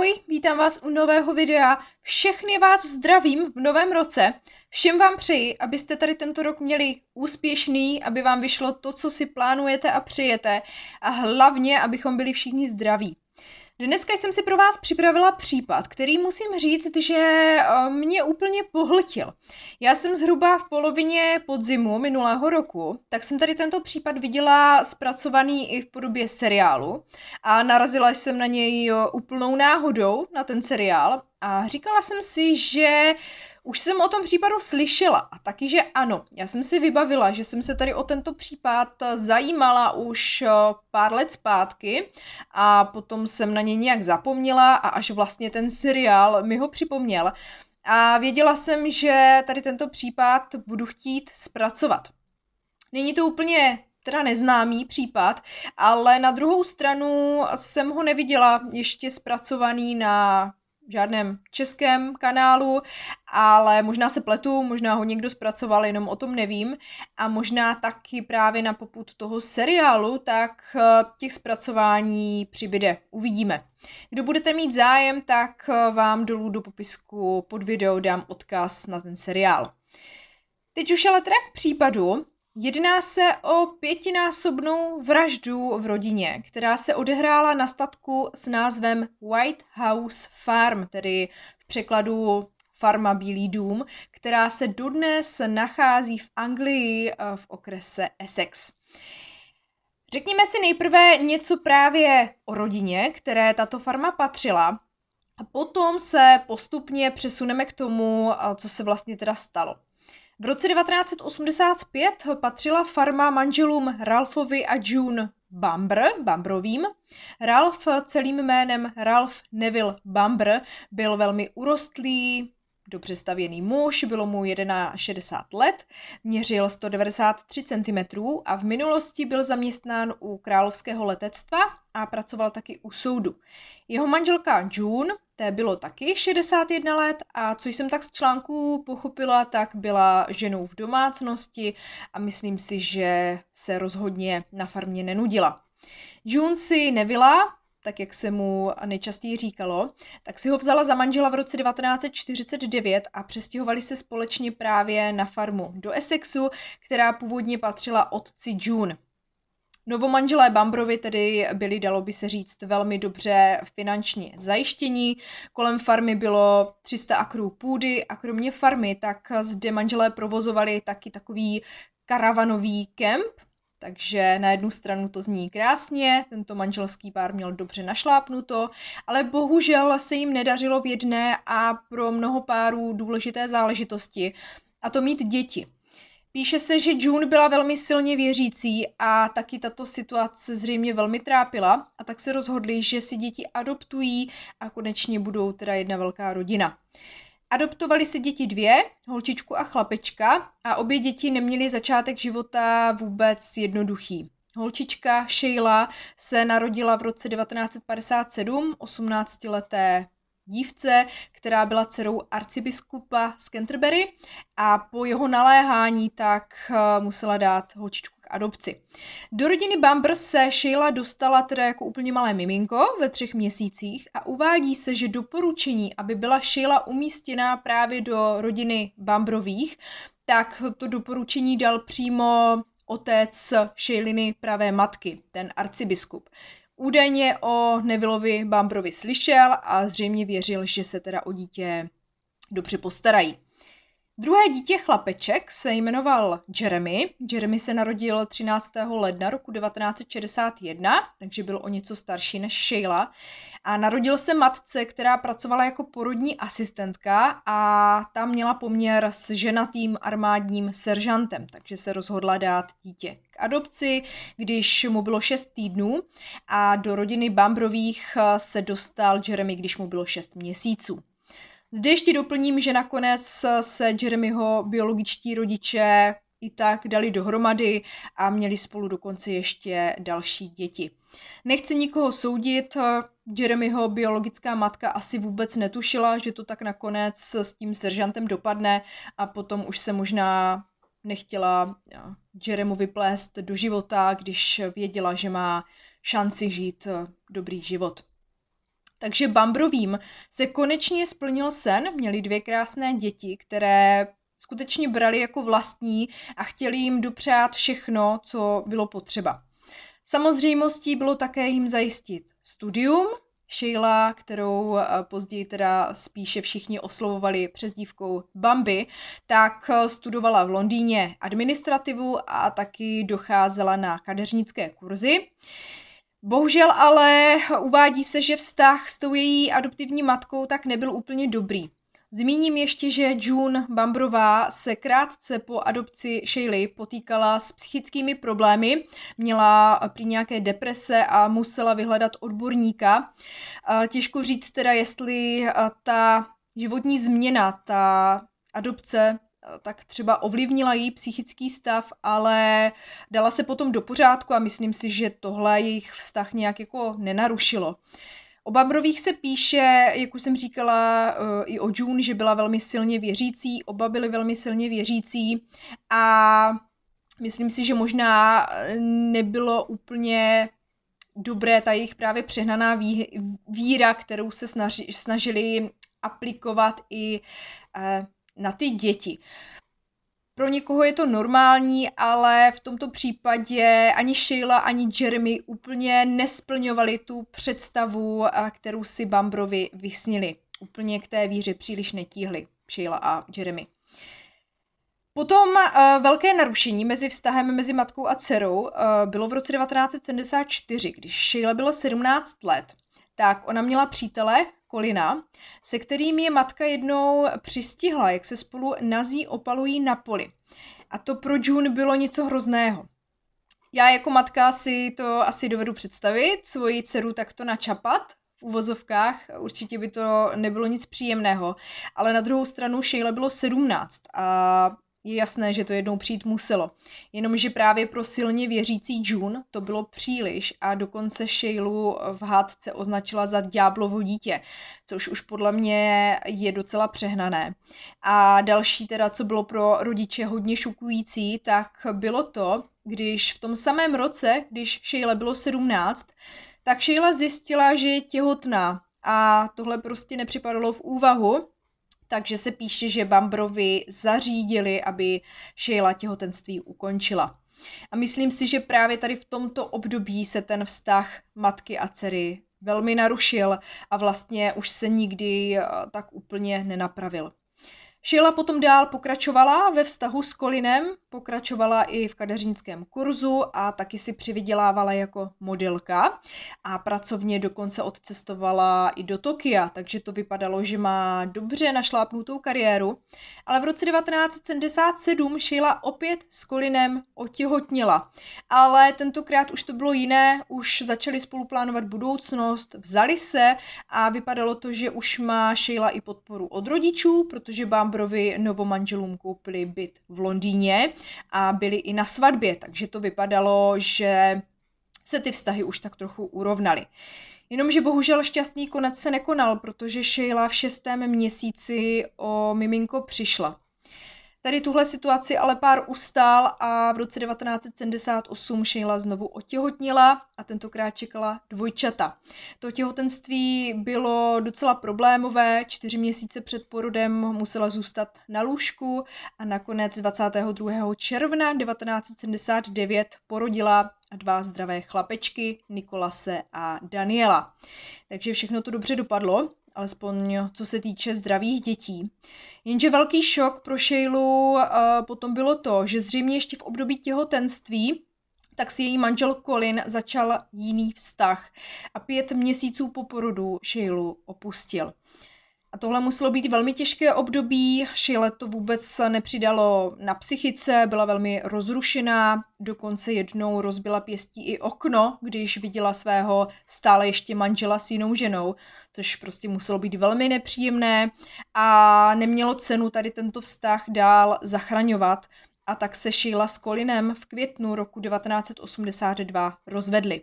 Ahoj, vítám vás u nového videa. Všechny vás zdravím v novém roce. Všem vám přeji, abyste tady tento rok měli úspěšný, aby vám vyšlo to, co si plánujete a přejete a hlavně, abychom byli všichni zdraví. Dneska jsem si pro vás připravila případ, který musím říct, že eh, mě úplně pohltil. Já jsem zhruba v polovině podzimu minulého roku, tak jsem tady tento případ viděla zpracovaný i v podobě seriálu a narazila jsem na něj eh, úplnou náhodou, na ten seriál a říkala jsem si, že už jsem o tom případu slyšela a taky, že ano. Já jsem si vybavila, že jsem se tady o tento případ eh, zajímala už eh, pár let zpátky a potom jsem na něj nějak zapomněla a až vlastně ten seriál mi ho připomněl. A věděla jsem, že tady tento případ budu chtít zpracovat. Není to úplně teda neznámý případ, ale na druhou stranu jsem ho neviděla ještě zpracovaný na žádném českém kanálu, ale možná se pletu, možná ho někdo zpracoval, jenom o tom nevím. A možná taky právě na poput toho seriálu, tak eh, těch zpracování přibyde. Uvidíme. Kdo budete mít zájem, tak eh, vám dolů do popisku pod video dám odkaz na ten seriál. Teď už ale teda k případu, Jedná se o pětinásobnou vraždu v rodině, která se odehrála na statku s názvem White House Farm, tedy v překladu farma Bílý dům, která se dodnes nachází v Anglii eh, v okrese Essex. Řekněme si nejprve něco právě o rodině, které tato farma patřila, a potom se postupně přesuneme k tomu, eh, co se vlastně teda stalo. V roce 1985 patřila farma manželům Ralfovi a June Bambr, Bambrovým. Ralf celým jménem Ralf Neville Bambr byl velmi urostlý, dobře stavěný muž, bylo mu 61 let, měřil 193 cm a v minulosti byl zaměstnán u královského letectva a pracoval taky u soudu. Jeho manželka June té bylo taky 61 let a co jsem tak z článku pochopila, tak byla ženou v domácnosti a myslím si, že se rozhodně na farmě nenudila. June si nevila, tak jak se mu nejčastěji říkalo, tak si ho vzala za manžela v roce 1949 a přestěhovali se společně právě na farmu do Essexu, která původně patřila otci June. Novomanželé Bambrovi tedy byli, dalo by se říct, velmi dobře finančně zajištění. Kolem farmy bylo 300 akrů půdy a kromě farmy tak zde manželé provozovali taky takový karavanový kemp, takže na jednu stranu to zní krásně, tento manželský pár měl dobře našlápnuto, ale bohužel se jim nedařilo v jedné a pro mnoho párů důležité záležitosti, a to mít děti. Píše se, že June byla velmi silně věřící a taky tato situace zřejmě velmi trápila a tak se rozhodli, že si děti adoptují a konečně budou teda jedna velká rodina. Adoptovali se děti dvě, holčičku a chlapečka a obě děti neměly začátek života vůbec jednoduchý. Holčička Sheila se narodila v roce 1957, 18 leté dívce, která byla dcerou arcibiskupa z Canterbury a po jeho naléhání tak eh, musela dát holčičku k adopci. Do rodiny Bamber se Sheila dostala teda jako úplně malé miminko ve třech měsících a uvádí se, že doporučení, aby byla Sheila umístěná právě do rodiny Bambrových, tak to doporučení dal přímo otec Šejliny pravé matky, ten arcibiskup. Údajně o Nevilovi Bambrovi slyšel a zřejmě věřil, že se teda o dítě dobře postarají. Druhé dítě chlapeček se jmenoval Jeremy. Jeremy se narodil 13. ledna roku 1961, takže byl o něco starší než Sheila. A narodil se matce, která pracovala jako porodní asistentka a ta měla poměr s ženatým armádním seržantem, takže se rozhodla dát dítě k adopci, když mu bylo 6 týdnů a do rodiny Bambrových se dostal Jeremy, když mu bylo 6 měsíců. Zde ještě doplním, že nakonec eh, se Jeremyho biologičtí rodiče i tak dali dohromady a měli spolu dokonce ještě další děti. Nechci nikoho soudit, eh, Jeremyho biologická matka asi vůbec netušila, že to tak nakonec eh, s tím seržantem dopadne a potom už se možná nechtěla Jeremu vyplést do života, když věděla, že má šanci žít dobrý život. Takže Bambrovým se konečně splnil sen, měli dvě krásné děti, které skutečně brali jako vlastní a chtěli jim dopřát všechno, co bylo potřeba. Samozřejmostí bylo také jim zajistit studium, Sheila, kterou eh, později teda spíše všichni oslovovali přezdívkou Bambi, tak eh, studovala v Londýně administrativu a taky docházela na kadeřnické kurzy. Bohužel ale uvádí se, že vztah s tou její adoptivní matkou tak nebyl úplně dobrý. Zmíním ještě, že June Bambrová se krátce po adopci Shaily potýkala s psychickými problémy, měla při nějaké deprese a musela vyhledat odborníka. Těžko říct teda, jestli ta životní změna, ta adopce tak třeba ovlivnila její psychický stav, ale dala se potom do pořádku a myslím si, že tohle jejich vztah nějak jako nenarušilo. O Babrových se píše, jak už jsem říkala, eh, i o June, že byla velmi silně věřící, oba byly velmi silně věřící a myslím si, že možná eh, nebylo úplně dobré ta jejich právě přehnaná víra, kterou se snažili aplikovat i eh, na ty děti. Pro někoho je to normální, ale v tomto případě ani Sheila, ani Jeremy úplně nesplňovali tu představu, kterou si Bambrovi vysnili. Úplně k té víře příliš netíhli Sheila a Jeremy. Potom uh, velké narušení mezi vztahem mezi matkou a dcerou uh, bylo v roce 1974, když Sheila bylo 17 let tak ona měla přítele, Kolina, se kterým je matka jednou přistihla, jak se spolu nazí opalují na poli. A to pro June bylo něco hrozného. Já jako matka si to asi dovedu představit, svoji dceru takto načapat, uvozovkách, určitě by to nebylo nic příjemného, ale na druhou stranu Sheila bylo 17 a je jasné, že to jednou přijít muselo. Jenomže právě pro silně věřící June to bylo příliš a dokonce Shailu v hádce označila za ďáblovo dítě, což už podle mě je docela přehnané. A další teda, co bylo pro rodiče hodně šokující, tak bylo to, když v tom samém roce, když Sheila bylo 17, tak Sheila zjistila, že je těhotná a tohle prostě nepřipadalo v úvahu, takže se píše, že Bambrovi zařídili, aby Sheila těhotenství ukončila. A myslím si, že právě tady v tomto období se ten vztah matky a dcery velmi narušil a vlastně už se nikdy eh, tak úplně nenapravil. Šila potom dál pokračovala ve vztahu s Kolinem, pokračovala i v kadeřnickém kurzu a taky si přivydělávala jako modelka a pracovně dokonce odcestovala i do Tokia, takže to vypadalo, že má dobře našlápnutou kariéru. Ale v roce 1977 Šila opět s Kolinem otěhotnila. Ale tentokrát už to bylo jiné, už začali spoluplánovat budoucnost, vzali se a vypadalo to, že už má Šila i podporu od rodičů, protože vám Hábrovi novomanželům koupili byt v Londýně a byli i na svatbě, takže to vypadalo, že se ty vztahy už tak trochu urovnaly. Jenomže bohužel šťastný konec se nekonal, protože Sheila v šestém měsíci o miminko přišla. Tady tuhle situaci ale pár ustál a v roce 1978 Sheila znovu otěhotnila a tentokrát čekala dvojčata. To těhotenství bylo docela problémové, čtyři měsíce před porodem musela zůstat na lůžku a nakonec 22. června 1979 porodila a dva zdravé chlapečky, Nikolase a Daniela. Takže všechno to dobře dopadlo alespoň co se týče zdravých dětí. Jenže velký šok pro Shailu eh, potom bylo to, že zřejmě ještě v období těhotenství tak si její manžel Colin začal jiný vztah a pět měsíců po porodu Sheilu opustil. A tohle muselo být velmi těžké období, Šile to vůbec nepřidalo na psychice, byla velmi rozrušená, dokonce jednou rozbila pěstí i okno, když viděla svého stále ještě manžela s jinou ženou, což prostě muselo být velmi nepříjemné a nemělo cenu tady tento vztah dál zachraňovat a tak se Šila s Kolinem v květnu roku 1982 rozvedli.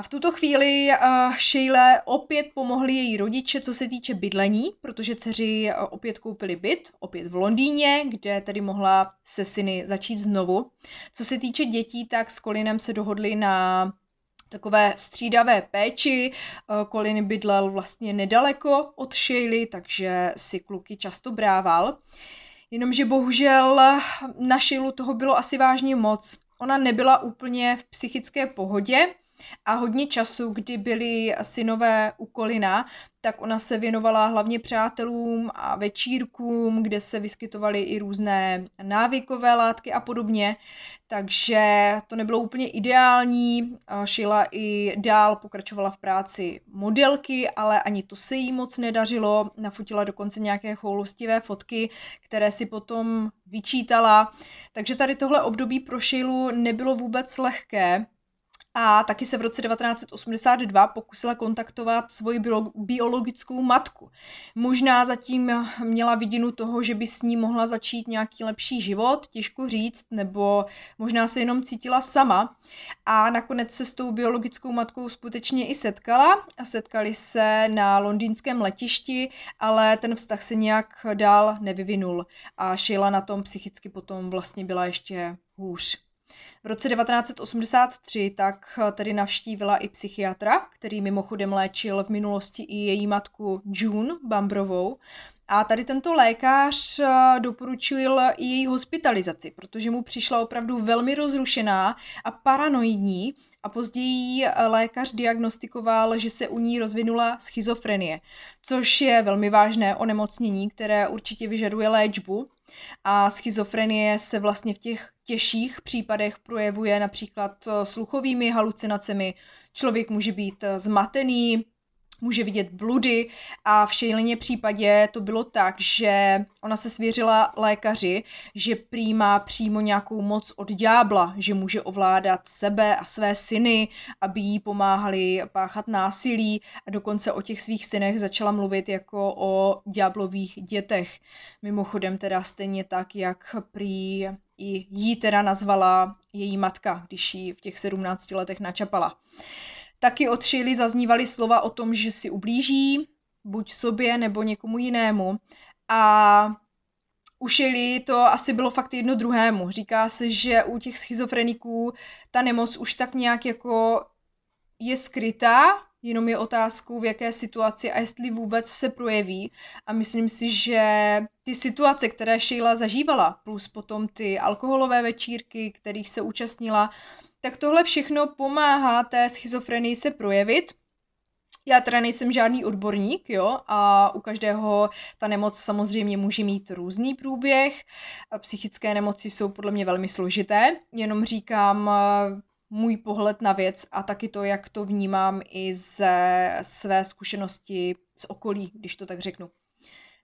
A v tuto chvíli uh, Sheila opět pomohli její rodiče, co se týče bydlení, protože dceři eh, opět koupili byt, opět v Londýně, kde tedy mohla se syny začít znovu. Co se týče dětí, tak s Colinem se dohodli na takové střídavé péči. Eh, Colin bydlel vlastně nedaleko od Shaley, takže si kluky často brával. Jenomže bohužel na Shailu toho bylo asi vážně moc. Ona nebyla úplně v psychické pohodě, a hodně času, kdy byly synové u Kolina, tak ona se věnovala hlavně přátelům a večírkům, kde se vyskytovaly i různé návykové látky a podobně. Takže to nebylo úplně ideální. Šila i dál, pokračovala v práci modelky, ale ani to se jí moc nedařilo. Nafotila dokonce nějaké choulostivé fotky, které si potom vyčítala. Takže tady tohle období pro Šilu nebylo vůbec lehké a taky se v roce 1982 pokusila kontaktovat svoji biologickou matku. Možná zatím měla vidinu toho, že by s ní mohla začít nějaký lepší život, těžko říct, nebo možná se jenom cítila sama. A nakonec se s tou biologickou matkou skutečně i setkala. A setkali se na londýnském letišti, ale ten vztah se nějak dál nevyvinul. A Sheila na tom psychicky potom vlastně byla ještě hůř. V roce 1983 tak eh, tedy navštívila i psychiatra, který mimochodem léčil v minulosti i její matku June Bambrovou. A tady tento lékař eh, doporučil i její hospitalizaci, protože mu přišla opravdu velmi rozrušená a paranoidní a později eh, lékař diagnostikoval, že se u ní rozvinula schizofrenie, což je velmi vážné onemocnění, které určitě vyžaduje léčbu. A schizofrenie se vlastně v těch těžších případech projevuje například eh, sluchovými halucinacemi. Člověk může být eh, zmatený, může vidět bludy a v šejlině případě to bylo tak, že ona se svěřila lékaři, že prý má přímo nějakou moc od ďábla, že může ovládat sebe a své syny, aby jí pomáhali páchat násilí a dokonce o těch svých synech začala mluvit jako o ďáblových dětech. Mimochodem teda stejně tak, jak prý i jí teda nazvala její matka, když ji v těch 17 letech načapala. Uh, Taky od Shirley zaznívaly slova o tom, že si ublíží, buď sobě nebo někomu jinému. A u Shelley to asi bylo fakt jedno druhému. Říká se, že u těch schizofreniků ta nemoc už tak nějak jako je skrytá, jenom je otázkou, v jaké situaci a jestli vůbec se projeví. A myslím si, že ty situace, které Sheila zažívala, plus potom ty alkoholové večírky, kterých se účastnila, tak tohle všechno pomáhá té schizofrenii se projevit. Já teda nejsem žádný odborník, jo, a u každého ta nemoc samozřejmě může mít různý průběh. Psychické nemoci jsou podle mě velmi složité, jenom říkám eh, můj pohled na věc a taky to, jak to vnímám i ze své zkušenosti z okolí, když to tak řeknu.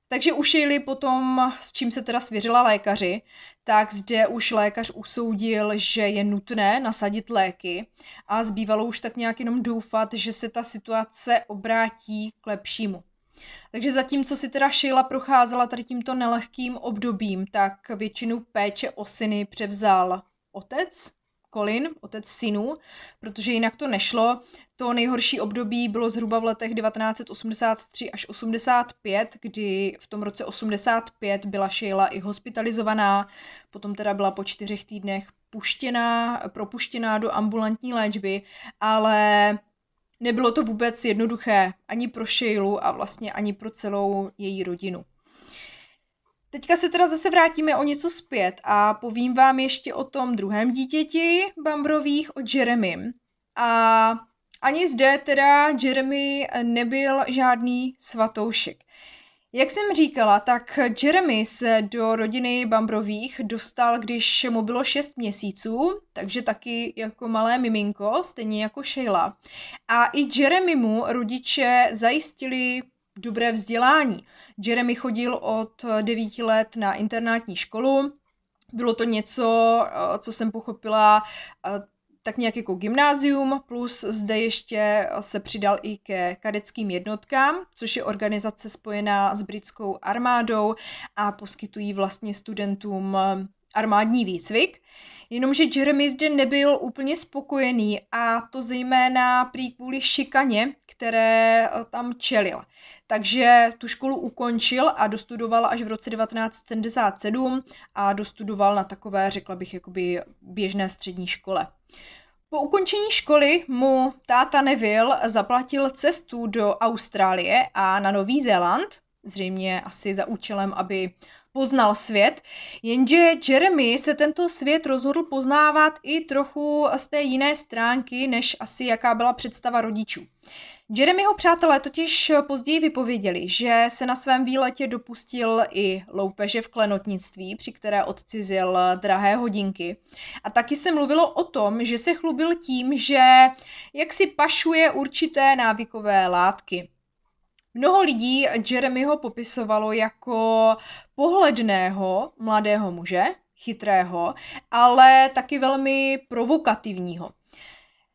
Takže ušili potom, s čím se teda svěřila lékaři, tak zde už lékař usoudil, že je nutné nasadit léky a zbývalo už tak nějak jenom doufat, že se ta situace obrátí k lepšímu. Takže zatímco si teda Sheila procházela tady tímto nelehkým obdobím, tak většinu péče o syny převzal otec Colin, otec synů, protože jinak to nešlo. To nejhorší období bylo zhruba v letech 1983 až 85, kdy v tom roce 85 byla Sheila i hospitalizovaná, potom teda byla po čtyřech týdnech puštěná, propuštěná do ambulantní léčby, ale nebylo to vůbec jednoduché ani pro Sheilu a vlastně ani pro celou její rodinu. Teďka se teda zase vrátíme o něco zpět a povím vám ještě o tom druhém dítěti Bambrových, o Jeremy, A ani zde teda Jeremy nebyl žádný svatoušek. Jak jsem říkala, tak Jeremy se do rodiny Bambrových dostal, když mu bylo 6 měsíců, takže taky jako malé miminko, stejně jako Sheila. A i Jeremy mu rodiče zajistili dobré vzdělání. Jeremy chodil od 9 eh, let na internátní školu, bylo to něco, eh, co jsem pochopila eh, tak nějak jako gymnázium, plus zde ještě se přidal i ke kadeckým jednotkám, což je organizace spojená s britskou armádou a poskytují vlastně studentům armádní výcvik. Uh, Jenomže Jeremy zde nebyl úplně spokojený a to zejména prý kvůli šikaně, které eh, tam čelil. Takže tu školu ukončil a dostudoval až v roce 1977 a dostudoval na takové, řekla bych, jakoby běžné střední škole. Po ukončení školy mu táta Neville zaplatil cestu do Austrálie a na Nový Zéland, zřejmě asi za účelem, aby poznal svět, jenže Jeremy se tento svět rozhodl poznávat i trochu z té jiné stránky, než asi jaká byla představa rodičů. Jeremyho přátelé totiž později vypověděli, že se na svém výletě dopustil i loupeže v klenotnictví, při které odcizil drahé hodinky. A taky se mluvilo o tom, že se chlubil tím, že jak si pašuje určité návykové látky. Mnoho lidí Jeremyho popisovalo jako pohledného mladého muže, chytrého, ale taky velmi provokativního.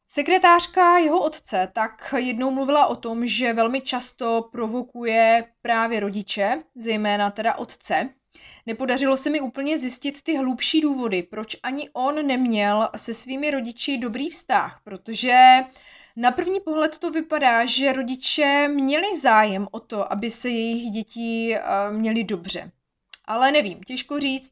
Sekretářka jeho otce tak jednou mluvila o tom, že velmi často provokuje právě rodiče, zejména teda otce. Nepodařilo se mi úplně zjistit ty hlubší důvody, proč ani on neměl se svými rodiči dobrý vztah, protože uh, na první pohled to vypadá, že rodiče měli zájem o to, aby se jejich děti eh, měly dobře. Ale nevím, těžko říct.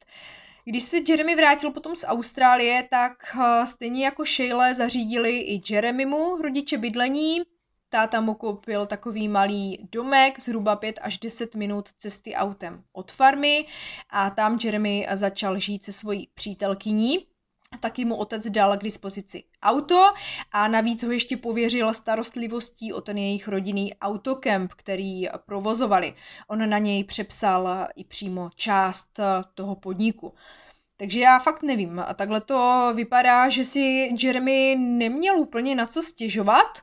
Když se Jeremy vrátil potom z Austrálie, tak eh, stejně jako Sheila zařídili i Jeremymu rodiče bydlení. Táta mu koupil takový malý domek, zhruba 5 až 10 minut cesty autem od farmy a tam Jeremy začal žít se svojí přítelkyní taky mu otec dal k dispozici auto a navíc ho ještě pověřil starostlivostí o ten jejich rodinný autokemp, který provozovali. On na něj přepsal i přímo část toho podniku. Takže já fakt nevím. A takhle to vypadá, že si Jeremy neměl úplně na co stěžovat.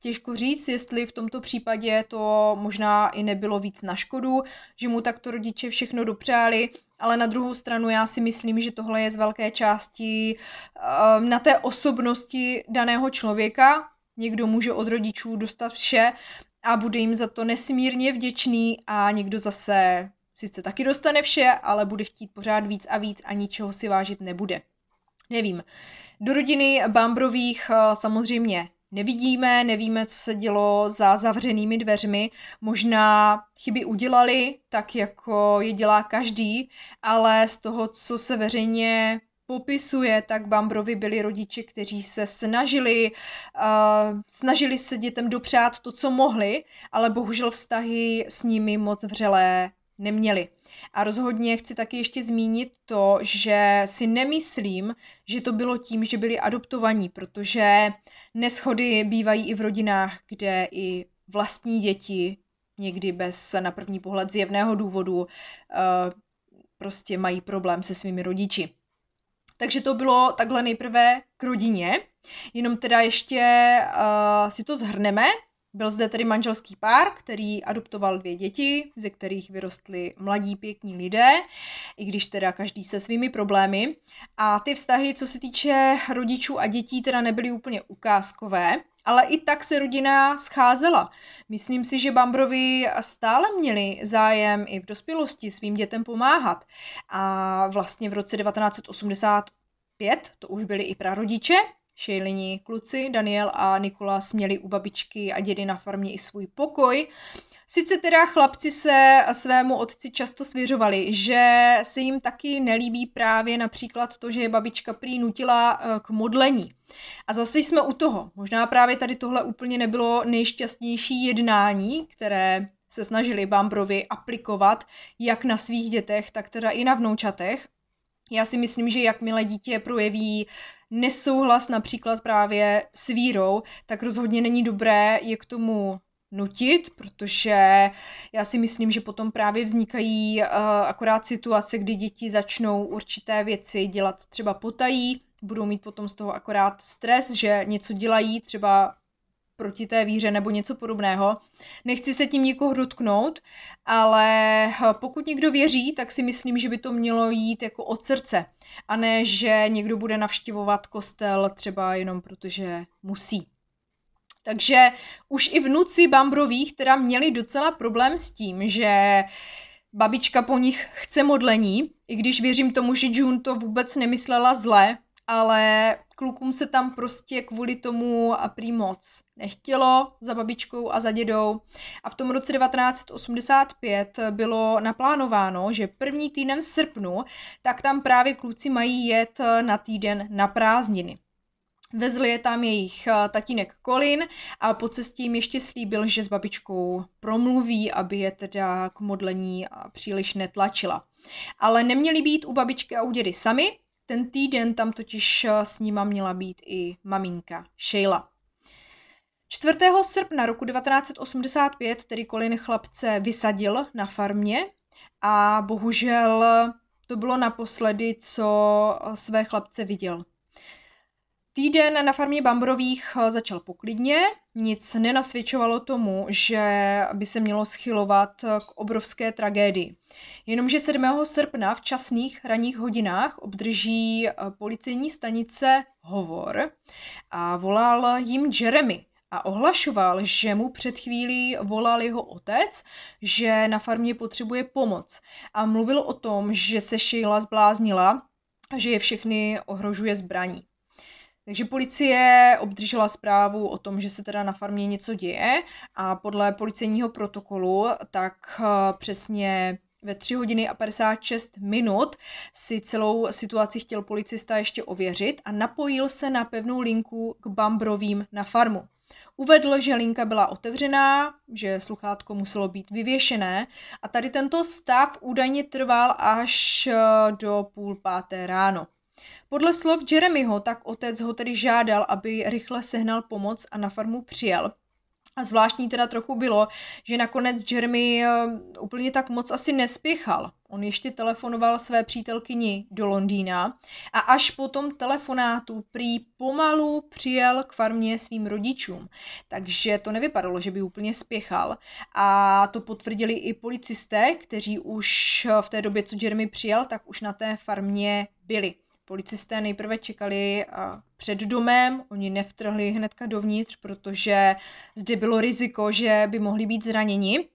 Těžko říct, jestli v tomto případě to možná i nebylo víc na škodu, že mu takto rodiče všechno dopřáli, ale na druhou stranu já si myslím, že tohle je z velké části ehm, na té osobnosti daného člověka. Někdo může od rodičů dostat vše a bude jim za to nesmírně vděčný a někdo zase sice taky dostane vše, ale bude chtít pořád víc a víc a ničeho si vážit nebude. Nevím. Do rodiny Bambrových eh, samozřejmě nevidíme, nevíme, co se dělo za zavřenými dveřmi. Možná chyby udělali, tak jako je dělá každý, ale z toho, co se veřejně popisuje, tak Bambrovi byli rodiče, kteří se snažili, uh, snažili se dětem dopřát to, co mohli, ale bohužel vztahy s nimi moc vřelé neměli. A rozhodně chci taky ještě zmínit to, že si nemyslím, že to bylo tím, že byli adoptovaní, protože neschody bývají i v rodinách, kde i vlastní děti někdy bez na první pohled zjevného důvodu eh, prostě mají problém se svými rodiči. Takže to bylo takhle nejprve k rodině. Jenom teda ještě uh, si to zhrneme. Byl zde tedy manželský pár, který adoptoval dvě děti, ze kterých vyrostly mladí pěkní lidé, i když teda každý se svými problémy. A ty vztahy, co se týče rodičů a dětí, teda nebyly úplně ukázkové, ale i tak se rodina scházela. Myslím si, že Bambrovi stále měli zájem i v dospělosti svým dětem pomáhat. A vlastně v roce 1985 to už byli i prarodiče, Šejlini kluci, Daniel a Nikolas měli u babičky a dědy na farmě i svůj pokoj. Sice teda chlapci se svému otci často svěřovali, že se jim taky nelíbí právě například to, že je babička prý nutila eh, k modlení. A zase jsme u toho. Možná právě tady tohle úplně nebylo nejšťastnější jednání, které se snažili Bambrovi aplikovat jak na svých dětech, tak teda i na vnoučatech. Já si myslím, že jakmile dítě projeví nesouhlas například právě s vírou, tak rozhodně není dobré je k tomu nutit, protože já si myslím, že potom právě vznikají uh, akorát situace, kdy děti začnou určité věci dělat třeba potají, budou mít potom z toho akorát stres, že něco dělají třeba proti té víře nebo něco podobného. Nechci se tím nikoho dotknout, ale eh, pokud někdo věří, tak si myslím, že by to mělo jít jako od srdce a ne, že někdo bude navštěvovat kostel třeba jenom protože musí. Takže už i vnuci Bambrových teda měli docela problém s tím, že babička po nich chce modlení, i když věřím tomu, že June to vůbec nemyslela zle, ale klukům se tam prostě kvůli tomu a prý moc nechtělo za babičkou a za dědou. A v tom roce 1985 bylo naplánováno, že první týden v srpnu, tak tam právě kluci mají jet eh, na týden na prázdniny. Vezli je tam jejich eh, tatínek Colin a po cestě jim ještě slíbil, že s babičkou promluví, aby je teda k modlení příliš netlačila. Ale neměli být u babičky a u dědy sami, ten týden tam totiž eh, s níma měla být i maminka Sheila. 4. srpna roku 1985 tedy Colin chlapce vysadil na farmě a bohužel to bylo naposledy, co své chlapce viděl. Týden na farmě Bamborových eh, začal poklidně, nic nenasvědčovalo tomu, že by se mělo schylovat eh, k obrovské tragédii. Jenomže 7. srpna v časných ranních hodinách obdrží eh, policejní stanice hovor a volal jim Jeremy a ohlašoval, že mu před chvílí volal jeho otec, že na farmě potřebuje pomoc a mluvil o tom, že se Sheila zbláznila, že je všechny ohrožuje zbraní. Takže policie obdržela zprávu o tom, že se teda na farmě něco děje a podle policejního protokolu tak eh, přesně ve 3 hodiny a 56 minut si celou situaci chtěl policista ještě ověřit a napojil se na pevnou linku k Bambrovým na farmu. Uvedl, že linka byla otevřená, že sluchátko muselo být vyvěšené a tady tento stav údajně trval až eh, do půl páté ráno. Podle slov Jeremyho tak otec ho tedy žádal, aby rychle sehnal pomoc a na farmu přijel. A zvláštní teda trochu bylo, že nakonec Jeremy eh, úplně tak moc asi nespěchal. On ještě telefonoval své přítelkyni do Londýna a až po tom telefonátu prý pomalu přijel k farmě svým rodičům. Takže to nevypadalo, že by úplně spěchal. A to potvrdili i policisté, kteří už v té době, co Jeremy přijel, tak už na té farmě byli. Policisté nejprve čekali před domem, oni nevtrhli hnedka dovnitř, protože zde bylo riziko, že by mohli být zraněni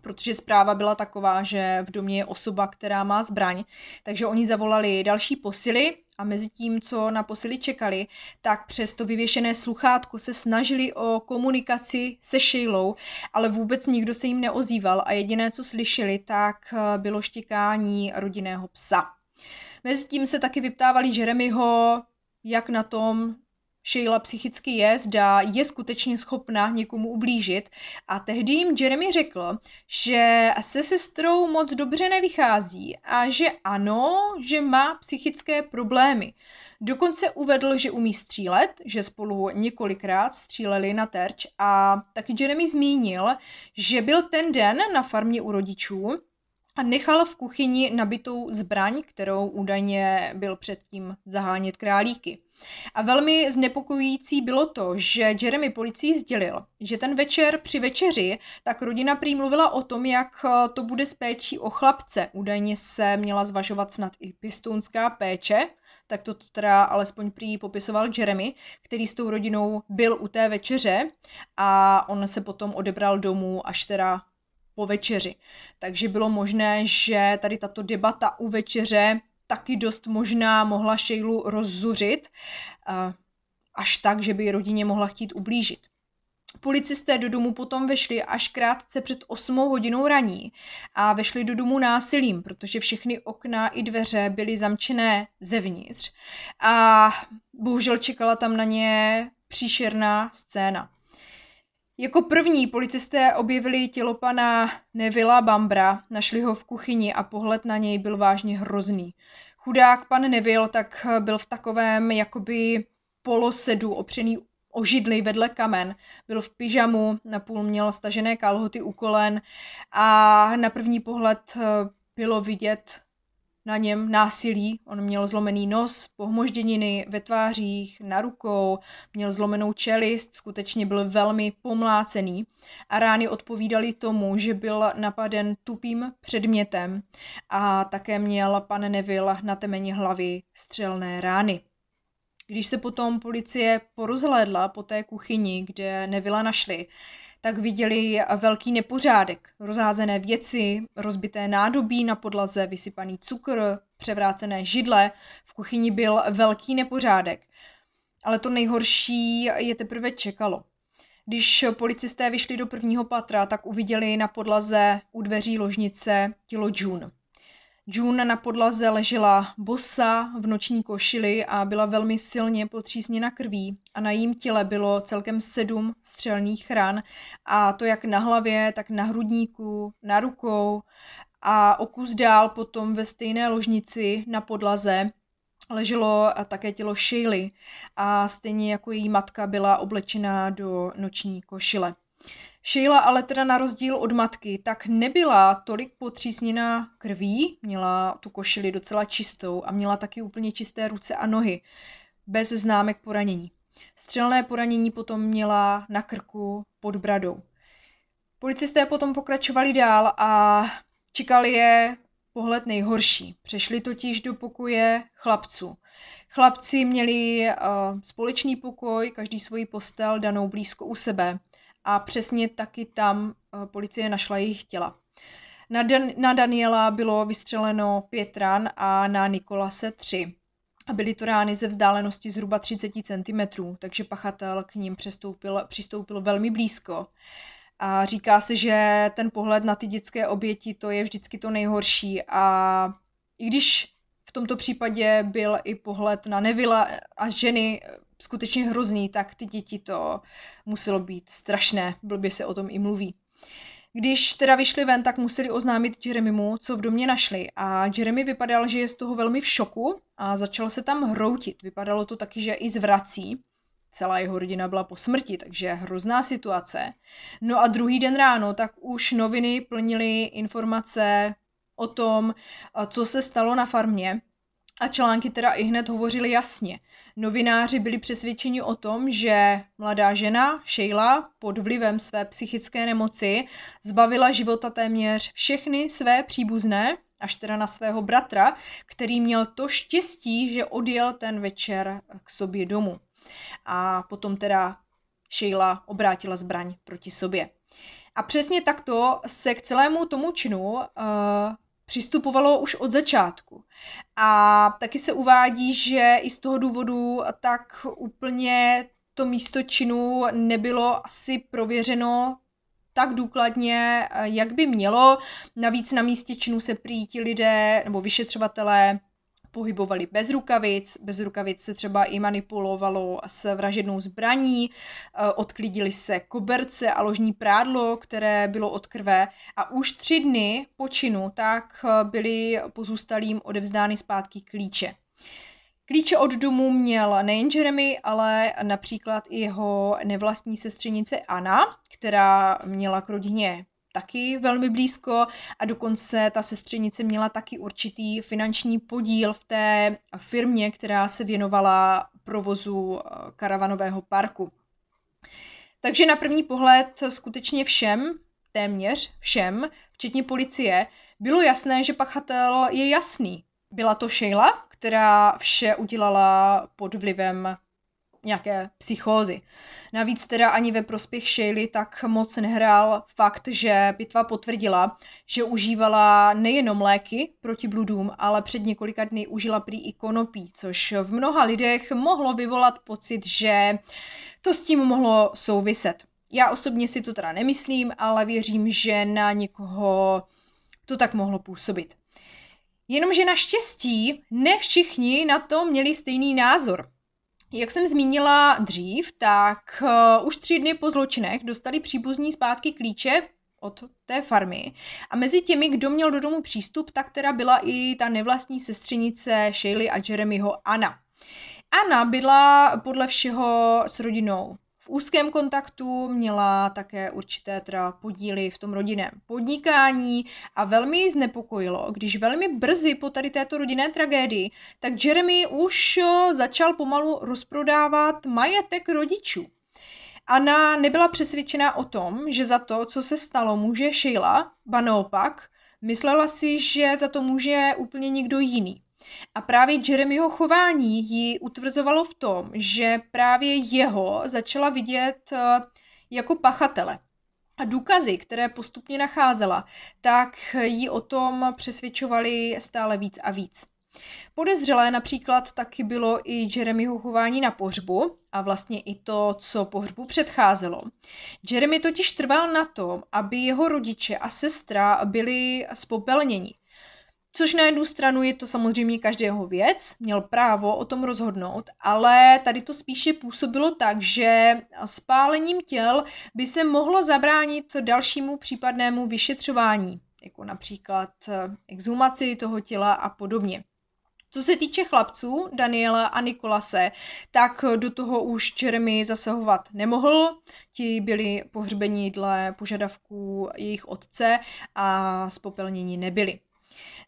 protože zpráva byla taková, že v domě je osoba, která má zbraň. Takže oni zavolali další posily a mezi tím, co na posily čekali, tak přes to vyvěšené sluchátko se snažili o komunikaci se Sheilou, ale vůbec nikdo se jim neozýval a jediné, co slyšeli, tak eh, bylo štěkání rodinného psa. Mezitím se taky vyptávali Jeremyho, jak na tom Sheila psychicky je, zda je skutečně schopná někomu ublížit. A tehdy jim Jeremy řekl, že se sestrou moc dobře nevychází a že ano, že má psychické problémy. Dokonce uvedl, že umí střílet, že spolu několikrát stříleli na terč a taky Jeremy zmínil, že byl ten den na farmě u rodičů, a nechal v kuchyni nabitou zbraň, kterou údajně byl předtím zahánět králíky. A velmi znepokojící bylo to, že Jeremy policii sdělil, že ten večer při večeři tak rodina prý mluvila o tom, jak eh, to bude s péčí o chlapce. Údajně se měla zvažovat snad i pistounská péče, tak to teda alespoň prý popisoval Jeremy, který s tou rodinou byl u té večeře a on se potom odebral domů až teda po večeři. Takže bylo možné, že tady tato debata u večeře taky dost možná mohla Sheilu rozzuřit, eh, až tak, že by rodině mohla chtít ublížit. Policisté do domu potom vešli až krátce před 8 hodinou raní a vešli do domu násilím, protože všechny okna i dveře byly zamčené zevnitř. A bohužel čekala tam na ně příšerná scéna. Jako první policisté objevili tělo pana Nevila Bambra, našli ho v kuchyni a pohled na něj byl vážně hrozný. Chudák pan Nevil tak byl v takovém jakoby polosedu opřený o židli vedle kamen. Byl v pyžamu, napůl měl stažené kalhoty u kolen a na první pohled bylo vidět, na něm násilí. On měl zlomený nos, pohmožděniny ve tvářích, na rukou, měl zlomenou čelist, skutečně byl velmi pomlácený a rány odpovídaly tomu, že byl napaden tupým předmětem a také měl pan Neville na temeni hlavy střelné rány. Když se potom policie porozhlédla po té kuchyni, kde Nevila našli, tak viděli velký nepořádek. Rozházené věci, rozbité nádobí na podlaze, vysypaný cukr, převrácené židle, v kuchyni byl velký nepořádek. Ale to nejhorší je teprve čekalo. Když policisté vyšli do prvního patra, tak uviděli na podlaze u dveří ložnice tělo June. June na podlaze ležela bosa v noční košili a byla velmi silně potřísněna krví a na jím těle bylo celkem sedm střelných ran a to jak na hlavě, tak na hrudníku, na rukou a o kus dál potom ve stejné ložnici na podlaze leželo také tělo Shayly a stejně jako její matka byla oblečená do noční košile. Sheila ale teda na rozdíl od matky tak nebyla tolik potřísněná krví, měla tu košili docela čistou a měla taky úplně čisté ruce a nohy, bez známek poranění. Střelné poranění potom měla na krku pod bradou. Policisté potom pokračovali dál a čekali je pohled nejhorší. Přešli totiž do pokoje chlapců. Chlapci měli uh, společný pokoj, každý svoji postel danou blízko u sebe a přesně taky tam eh, policie našla jejich těla. Na, Dan- na Daniela bylo vystřeleno pět ran a na Nikolase tři. A byly to rány ze vzdálenosti zhruba 30 cm, takže pachatel k ním přistoupil velmi blízko. A říká se, že ten pohled na ty dětské oběti, to je vždycky to nejhorší. A i když v tomto případě byl i pohled na Nevila a ženy skutečně hrozný, tak ty děti to muselo být strašné, blbě se o tom i mluví. Když teda vyšli ven, tak museli oznámit Jeremymu, co v domě našli. A Jeremy vypadal, že je z toho velmi v šoku a začal se tam hroutit. Vypadalo to taky, že i zvrací. Celá jeho rodina byla po smrti, takže hrozná situace. No a druhý den ráno, tak už noviny plnily informace o tom, co se stalo na farmě. A články teda i hned hovořily jasně. Novináři byli přesvědčeni o tom, že mladá žena, Sheila, pod vlivem své psychické nemoci zbavila života téměř všechny své příbuzné, až teda na svého bratra, který měl to štěstí, že odjel ten večer k sobě domů. A potom teda Sheila obrátila zbraň proti sobě. A přesně takto se k celému tomu činu uh, přistupovalo už od začátku. A taky se uvádí, že i z toho důvodu tak úplně to místo činu nebylo asi prověřeno tak důkladně, eh, jak by mělo. Navíc na místě činu se prý ti lidé nebo vyšetřovatelé pohybovali bez rukavic, bez rukavic se třeba i manipulovalo s vražednou zbraní, eh, odklidili se koberce a ložní prádlo, které bylo od krve a už tři dny po činu tak eh, byly pozůstalým odevzdány zpátky klíče. Klíče od domu měl nejen Jeremy, ale například i jeho nevlastní sestřenice Anna, která měla k rodině taky velmi blízko a dokonce ta sestřenice měla taky určitý finanční podíl v té firmě, která se věnovala provozu eh, karavanového parku. Takže na první pohled skutečně všem, téměř všem, včetně policie, bylo jasné, že pachatel je jasný. Byla to Sheila, která vše udělala pod vlivem nějaké psychózy. Navíc teda ani ve prospěch Shaley tak moc nehrál fakt, že pitva potvrdila, že užívala nejenom léky proti bludům, ale před několika dny užila prý i konopí, což v mnoha lidech mohlo vyvolat pocit, že to s tím mohlo souviset. Já osobně si to teda nemyslím, ale věřím, že na někoho to tak mohlo působit. Jenomže naštěstí ne všichni na to měli stejný názor. Jak jsem zmínila dřív, tak uh, už tři dny po zločinech dostali příbuzní zpátky klíče od té farmy. A mezi těmi, kdo měl do domu přístup, tak teda byla i ta nevlastní sestřenice Shaley a Jeremyho Anna. Anna byla podle všeho s rodinou v úzkém kontaktu měla také určité teda podíly v tom rodinném podnikání a velmi ji znepokojilo, když velmi brzy po tady této rodinné tragédii, tak Jeremy už eh, začal pomalu rozprodávat majetek rodičů. Anna nebyla přesvědčená o tom, že za to, co se stalo, může Sheila, ba naopak, myslela si, že za to může úplně někdo jiný. A právě Jeremyho chování ji utvrzovalo v tom, že právě jeho začala vidět eh, jako pachatele. A důkazy, které postupně nacházela, tak ji o tom přesvědčovali stále víc a víc. Podezřelé například taky bylo i Jeremyho chování na pohřbu a vlastně i to, co pohřbu předcházelo. Jeremy totiž trval na tom, aby jeho rodiče a sestra byli spopelněni. Což na jednu stranu je to samozřejmě každého věc, měl právo o tom rozhodnout, ale tady to spíše působilo tak, že spálením těl by se mohlo zabránit dalšímu případnému vyšetřování, jako například eh, exhumaci toho těla a podobně. Co se týče chlapců, Daniela a Nikolase, tak do toho už Jeremy zasahovat nemohl. Ti byli pohřbeni dle požadavků jejich otce a spopelnění nebyli.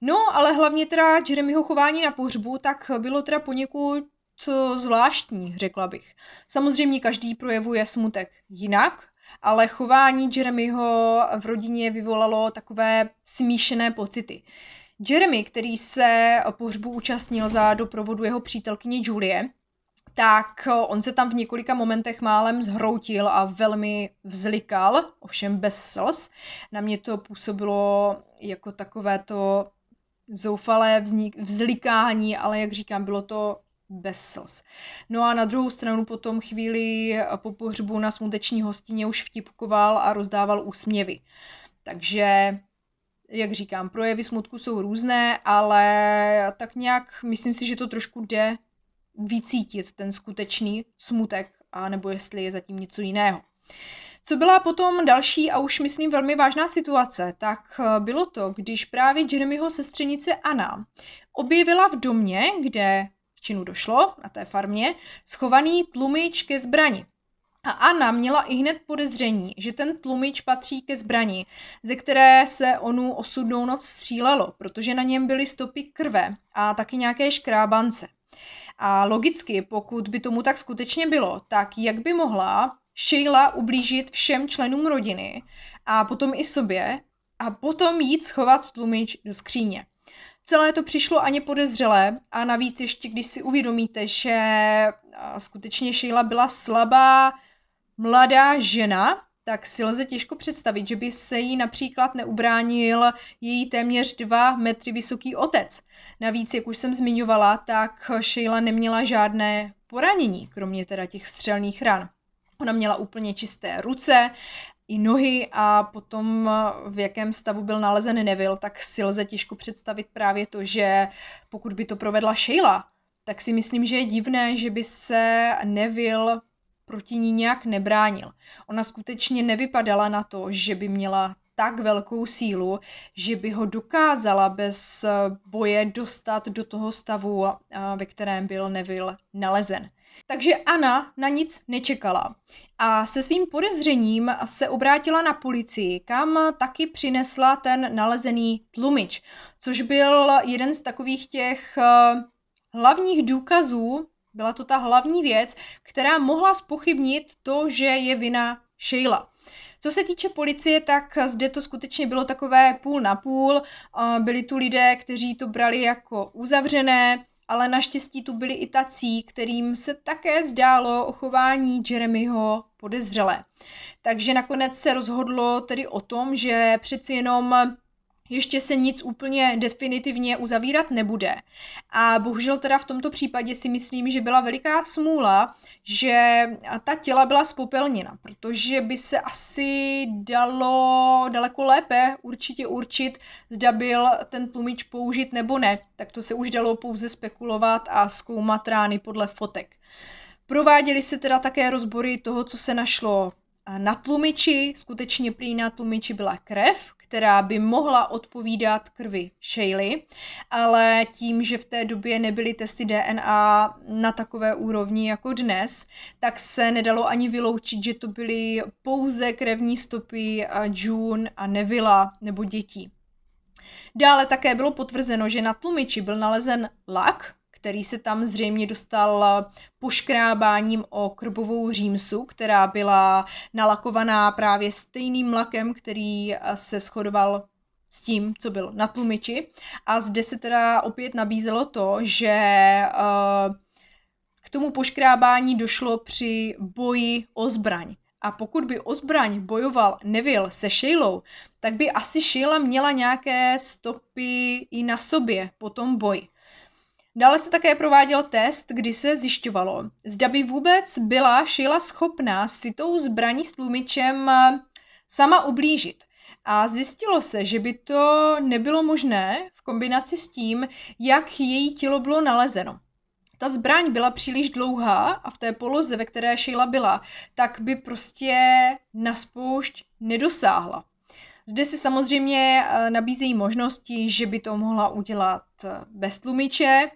No, ale hlavně teda Jeremyho chování na pohřbu, tak bylo teda poněkud eh, zvláštní, řekla bych. Samozřejmě každý projevuje smutek jinak, ale chování Jeremyho v rodině vyvolalo takové smíšené pocity. Jeremy, který se pohřbu účastnil za doprovodu jeho přítelkyně Julie, tak eh, on se tam v několika momentech málem zhroutil a velmi vzlikal, ovšem bez slz. Na mě to působilo jako takové to zoufalé vznik, vzlikání, ale jak říkám, bylo to bez slz. No a na druhou stranu potom chvíli eh, po pohřbu na smuteční hostině už vtipkoval a rozdával úsměvy. Takže jak říkám, projevy smutku jsou různé, ale tak nějak myslím si, že to trošku jde vycítit ten skutečný smutek, a nebo jestli je zatím něco jiného. Co byla potom další a už myslím velmi vážná situace, tak eh, bylo to, když právě Jeremyho sestřenice Anna objevila v domě, kde k činu došlo, na té farmě, schovaný tlumič ke zbrani. A Anna měla i hned podezření, že ten tlumič patří ke zbrani, ze které se onu osudnou noc střílelo, protože na něm byly stopy krve a taky nějaké škrábance. A logicky, pokud by tomu tak skutečně bylo, tak jak by mohla Sheila ublížit všem členům rodiny a potom i sobě a potom jít schovat tlumič do skříně. Celé to přišlo ani podezřelé a navíc ještě, když si uvědomíte, že skutečně Sheila byla slabá, mladá žena, tak si lze těžko představit, že by se jí například neubránil její téměř 2 metry vysoký otec. Navíc, jak už jsem zmiňovala, tak Sheila neměla žádné poranění, kromě teda těch střelných ran. Ona měla úplně čisté ruce, i nohy a potom v jakém stavu byl nalezen Neville, tak si lze těžko představit právě to, že pokud by to provedla Sheila, tak si myslím, že je divné, že by se Neville proti ní nějak nebránil. Ona skutečně nevypadala na to, že by měla tak velkou sílu, že by ho dokázala bez boje dostat do toho stavu, eh, ve kterém byl Neville nalezen. Takže Anna na nic nečekala a se svým podezřením se obrátila na policii, kam taky přinesla ten nalezený tlumič, což byl jeden z takových těch eh, hlavních důkazů, byla to ta hlavní věc, která mohla spochybnit to, že je vina Sheila. Co se týče policie, tak zde to skutečně bylo takové půl na půl. Eh, byli tu lidé, kteří to brali jako uzavřené, ale naštěstí tu byli i tací, kterým se také zdálo o chování Jeremyho podezřelé. Takže nakonec se rozhodlo tedy o tom, že přeci jenom ještě se nic úplně definitivně uzavírat nebude. A bohužel teda v tomto případě si myslím, že byla veliká smůla, že ta těla byla spopelněna, protože by se asi dalo daleko lépe určitě určit, zda byl ten tlumič použit nebo ne. Tak to se už dalo pouze spekulovat a zkoumat rány podle fotek. Prováděly se teda také rozbory toho, co se našlo na tlumiči, skutečně prý na tlumiči byla krev, která by mohla odpovídat krvi Shaley, ale tím, že v té době nebyly testy DNA na takové úrovni jako dnes, tak se nedalo ani vyloučit, že to byly pouze krevní stopy June a Nevila nebo dětí. Dále také bylo potvrzeno, že na tlumiči byl nalezen lak, který se tam zřejmě dostal eh, poškrábáním o krbovou římsu, která byla nalakovaná právě stejným lakem, který eh, se shodoval s tím, co byl na tlumiči. A zde se teda opět nabízelo to, že eh, k tomu poškrábání došlo při boji o zbraň. A pokud by o zbraň bojoval nevil se Sheilou, tak by asi Sheila měla nějaké stopy i na sobě po tom boji. Dále se také prováděl test, kdy se zjišťovalo, zda by vůbec byla Sheila schopná si tou zbraní s tlumičem eh, sama ublížit. A zjistilo se, že by to nebylo možné v kombinaci s tím, jak její tělo bylo nalezeno. Ta zbraň byla příliš dlouhá a v té poloze, ve které Sheila byla, tak by prostě na spoušť nedosáhla. Zde se samozřejmě eh, nabízejí možnosti, že by to mohla udělat eh, bez tlumiče,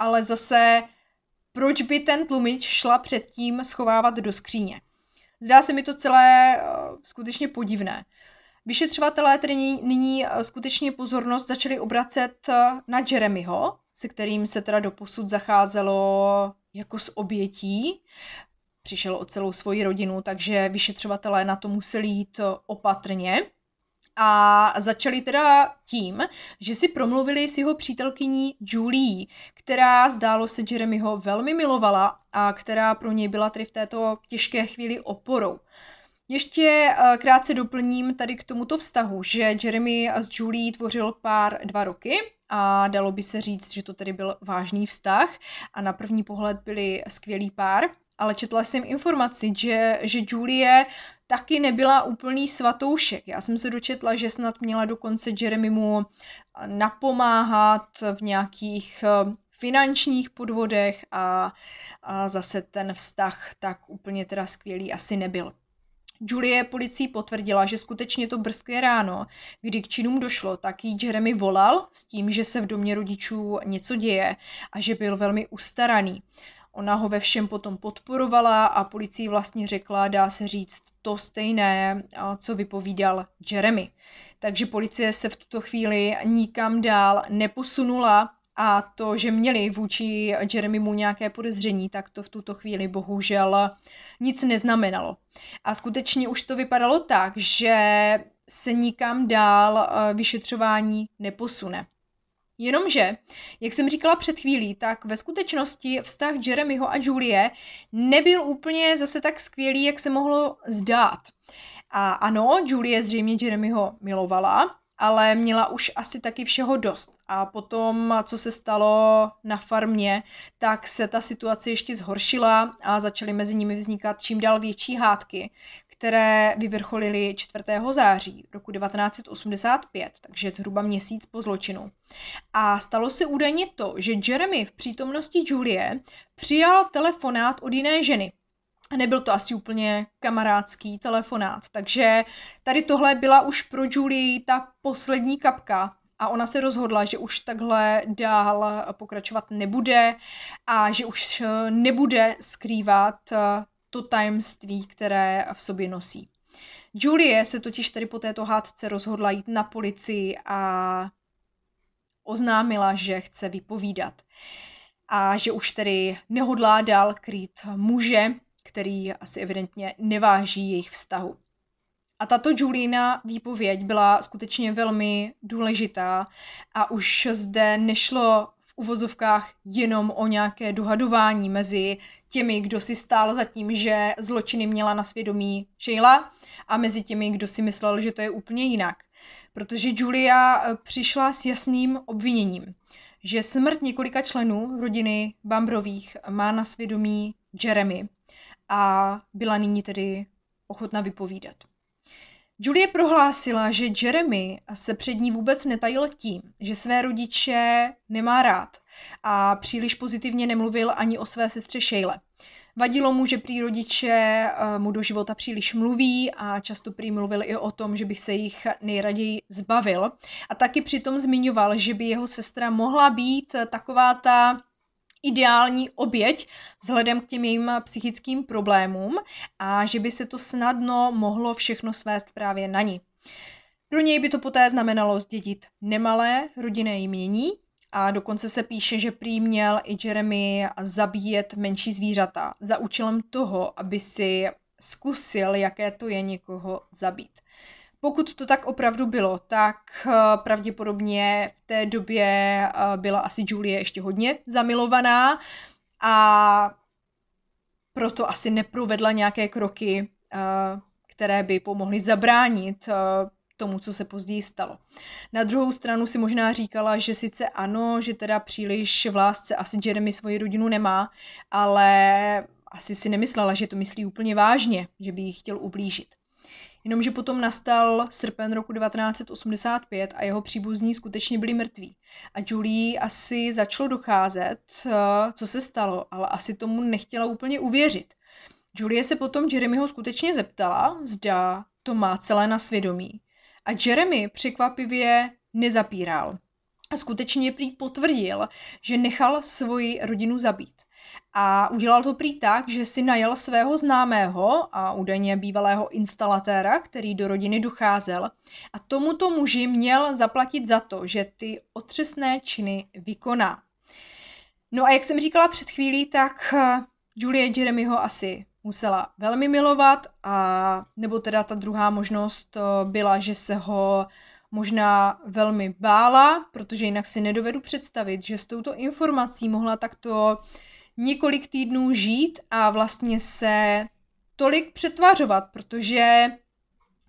ale zase proč by ten tlumič šla předtím schovávat do skříně. Zdá se mi to celé eh, skutečně podivné. Vyšetřovatelé tedy nyní eh, skutečně pozornost začali obracet eh, na Jeremyho, se kterým se teda doposud zacházelo jako s obětí. Přišel o celou svoji rodinu, takže vyšetřovatelé na to museli jít opatrně a začali teda tím, že si promluvili s jeho přítelkyní Julie, která zdálo se Jeremyho velmi milovala a která pro něj byla tedy v této těžké chvíli oporou. Ještě eh, krátce doplním tady k tomuto vztahu, že Jeremy s Julie tvořil pár dva roky a dalo by se říct, že to tedy byl vážný vztah a na první pohled byli skvělý pár, ale četla jsem informaci, že, že Julie taky nebyla úplný svatoušek. Já jsem se dočetla, že snad měla dokonce Jeremymu eh, napomáhat v nějakých eh, finančních podvodech a, a zase ten vztah tak úplně teda skvělý asi nebyl. Julie policií potvrdila, že skutečně to brzké ráno, kdy k činům došlo, tak jí Jeremy volal s tím, že se v domě rodičů něco děje a že byl velmi ustaraný. Ona ho ve všem potom podporovala a policii vlastně řekla, dá se říct, to stejné, co vypovídal Jeremy. Takže policie se v tuto chvíli nikam dál neposunula a to, že měli vůči Jeremymu nějaké podezření, tak to v tuto chvíli bohužel nic neznamenalo. A skutečně už to vypadalo tak, že se nikam dál e, vyšetřování neposune. Jenomže, jak jsem říkala před chvílí, tak ve skutečnosti vztah Jeremyho a Julie nebyl úplně zase tak skvělý, jak se mohlo zdát. A ano, Julie zřejmě Jeremyho milovala, ale měla už asi taky všeho dost. A potom, co se stalo na farmě, tak se ta situace ještě zhoršila a začaly mezi nimi vznikat čím dál větší hádky, které vyvrcholily 4. září roku 1985, takže zhruba měsíc po zločinu. A stalo se údajně to, že Jeremy v přítomnosti Julie přijal telefonát od jiné ženy, a nebyl to asi úplně kamarádský telefonát. Takže tady tohle byla už pro Julie ta poslední kapka a ona se rozhodla, že už takhle dál pokračovat nebude a že už nebude skrývat to tajemství, které v sobě nosí. Julie se totiž tady po této hádce rozhodla jít na policii a oznámila, že chce vypovídat a že už tedy nehodlá dál krýt muže, který asi evidentně neváží jejich vztahu. A tato Julina výpověď byla skutečně velmi důležitá a už zde nešlo uvozovkách jenom o nějaké dohadování mezi těmi, kdo si stál za tím, že zločiny měla na svědomí Sheila a mezi těmi, kdo si myslel, že to je úplně jinak. Protože Julia eh, přišla s jasným obviněním, že smrt několika členů rodiny Bambrových má na svědomí Jeremy a byla nyní tedy ochotna vypovídat. Julie prohlásila, že Jeremy se před ní vůbec netajil tím, že své rodiče nemá rád a příliš pozitivně nemluvil ani o své sestře Shayle. Vadilo mu, že prý rodiče eh, mu do života příliš mluví a často prý mluvil i o tom, že bych se jich nejraději zbavil. A taky přitom zmiňoval, že by jeho sestra mohla být taková ta ideální oběť vzhledem k těm jejím psychickým problémům a že by se to snadno mohlo všechno svést právě na ní. Pro něj by to poté znamenalo zdědit nemalé rodinné jmění a dokonce se píše, že prý měl i Jeremy zabíjet menší zvířata za účelem toho, aby si zkusil, jaké to je někoho zabít. Pokud to tak opravdu bylo, tak eh, pravděpodobně v té době eh, byla asi Julie ještě hodně zamilovaná a proto asi neprovedla nějaké kroky, eh, které by pomohly zabránit tomu, co se později stalo. Na druhou stranu si možná říkala, že sice ano, že teda příliš v lásce asi Jeremy svoji rodinu nemá, ale asi si nemyslela, že to myslí úplně vážně, že by jí chtěl ublížit jenomže potom nastal srpen roku 1985 a jeho příbuzní skutečně byli mrtví. A Julie asi začalo docházet, eh, co se stalo, ale asi tomu nechtěla úplně uvěřit. Julie se potom Jeremyho skutečně zeptala, zda to má celé na svědomí. A Jeremy překvapivě nezapíral. A skutečně prý potvrdil, že nechal svoji rodinu zabít. A udělal to prý tak, že si najel svého známého a údajně bývalého instalatéra, který do rodiny docházel. A tomuto muži měl zaplatit za to, že ty otřesné činy vykoná. No a jak jsem říkala před chvílí, tak eh, Julie Jeremyho asi musela velmi milovat, a nebo teda ta druhá možnost eh, byla, že se ho možná velmi bála, protože jinak si nedovedu představit, že s touto informací mohla takto uh, několik týdnů žít a vlastně se tolik přetvářovat, protože